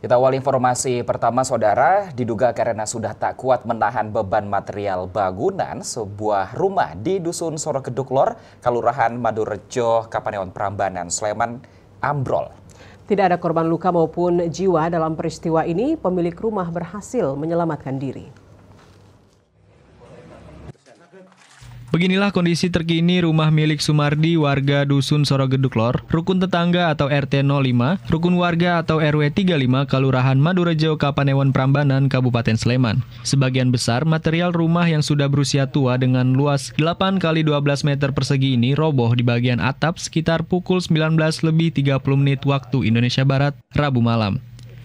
Kita awal informasi pertama, saudara. Diduga karena sudah tak kuat menahan beban material bangunan, sebuah rumah di Dusun Sorokeduklor, Kelurahan Madurejo, Kapaneon Prambanan, Sleman, ambrol. Tidak ada korban luka maupun jiwa dalam peristiwa ini. Pemilik rumah berhasil menyelamatkan diri. Beginilah kondisi terkini rumah milik Sumardi warga Dusun Sorogeduk Lor, Rukun Tetangga atau RT 05, Rukun Warga atau RW 35, Kelurahan Madurejo, Kapanewon, Prambanan, Kabupaten Sleman. Sebagian besar material rumah yang sudah berusia tua dengan luas 8 x 12 meter persegi ini roboh di bagian atap sekitar pukul 19 lebih 30 menit waktu Indonesia Barat, Rabu malam.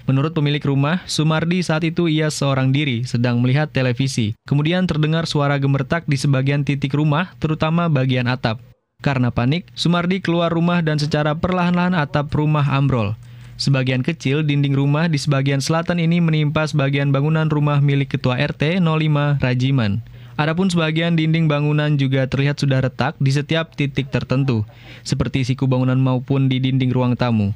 Menurut pemilik rumah, Sumardi saat itu ia seorang diri sedang melihat televisi. Kemudian terdengar suara gemertak di sebagian titik rumah, terutama bagian atap. Karena panik, Sumardi keluar rumah dan secara perlahan-lahan atap rumah ambrol. Sebagian kecil dinding rumah di sebagian selatan ini menimpa sebagian bangunan rumah milik Ketua RT 05 Rajiman. Adapun sebagian dinding bangunan juga terlihat sudah retak di setiap titik tertentu, seperti siku bangunan maupun di dinding ruang tamu.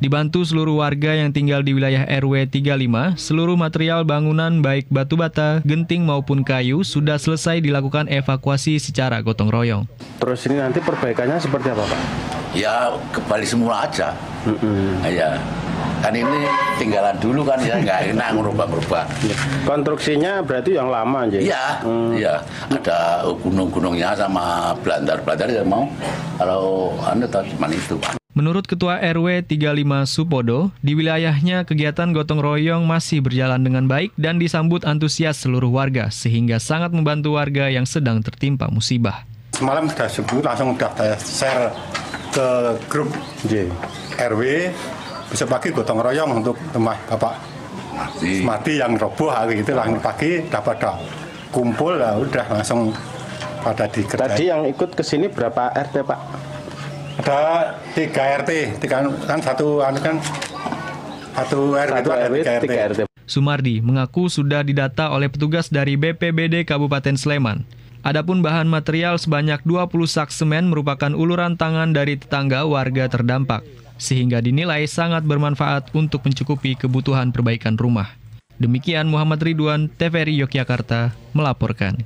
Dibantu seluruh warga yang tinggal di wilayah RW 35, seluruh material bangunan baik batu bata, genting maupun kayu sudah selesai dilakukan evakuasi secara gotong royong. Terus ini nanti perbaikannya seperti apa Pak? Ya kembali semula aja. Mm -hmm. Ya kan ini tinggalan dulu kan ya nggak enak merubah-merubah. Iya. konstruksinya berarti yang lama aja iya hmm. Iya. ada gunung-gunungnya sama belantar-belantar yang mau kalau anda tahu cuma itu pak Menurut Ketua RW 35 Supodo, di wilayahnya kegiatan gotong royong masih berjalan dengan baik dan disambut antusias seluruh warga sehingga sangat membantu warga yang sedang tertimpa musibah. Semalam sudah sebut langsung sudah saya share ke grup J. RW besok pagi gotong royong untuk rumah Bapak mati, mati yang roboh hari ah, itu gitu. langsung pagi dapat dah kumpul lah udah langsung pada di. Tadi yang ikut ke sini berapa RT Pak? ada tiga RT tiga anu, kan satu anu kan satu RW satu itu ada tiga RT. RT. Sumardi mengaku sudah didata oleh petugas dari BPBD Kabupaten Sleman. Adapun bahan material sebanyak 20 sak semen merupakan uluran tangan dari tetangga warga terdampak, sehingga dinilai sangat bermanfaat untuk mencukupi kebutuhan perbaikan rumah. Demikian Muhammad Ridwan, TVRI Yogyakarta, melaporkan.